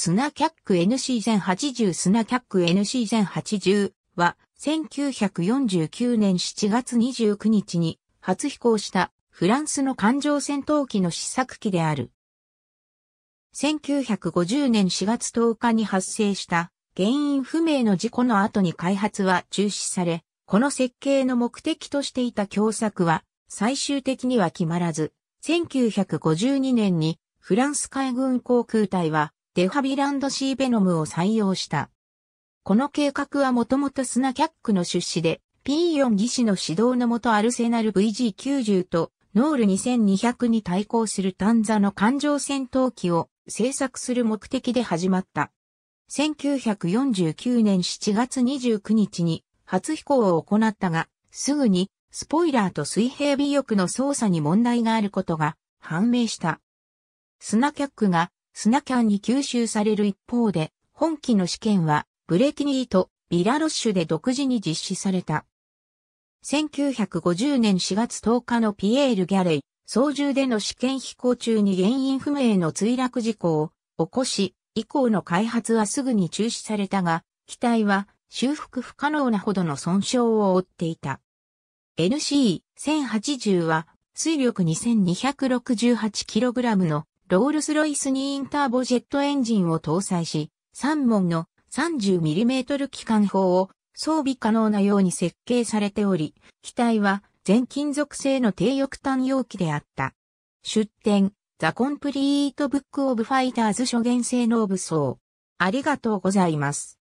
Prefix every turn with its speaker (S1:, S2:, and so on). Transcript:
S1: スナキャック n c 全0 8 0スナキャック n c 全0 8 0は1949年7月29日に初飛行したフランスの艦上戦闘機の試作機である。1950年4月10日に発生した原因不明の事故の後に開発は中止され、この設計の目的としていた共作は最終的には決まらず、1952年にフランス海軍航空隊はデハビランドシーベノムを採用した。この計画はもともとスナキャックの出資で、P4 技師の指導のもとアルセナル VG90 とノール2200に対抗するタンザの艦上戦闘機を製作する目的で始まった。1949年7月29日に初飛行を行ったが、すぐにスポイラーと水平尾翼の操作に問題があることが判明した。スナキャックがスナキャンに吸収される一方で、本機の試験は、ブレティニーとビラロッシュで独自に実施された。1950年4月10日のピエール・ギャレイ、操縦での試験飛行中に原因不明の墜落事故を起こし、以降の開発はすぐに中止されたが、機体は修復不可能なほどの損傷を負っていた。NC1080 は水力 2268kg のロールスロイスにインターボジェットエンジンを搭載し、3門の 30mm 機関砲を装備可能なように設計されており、機体は全金属製の低翼端容器であった。出展、ザ・コンプリート・ブック・オブ・ファイターズ初元性能武装。ありがとうございます。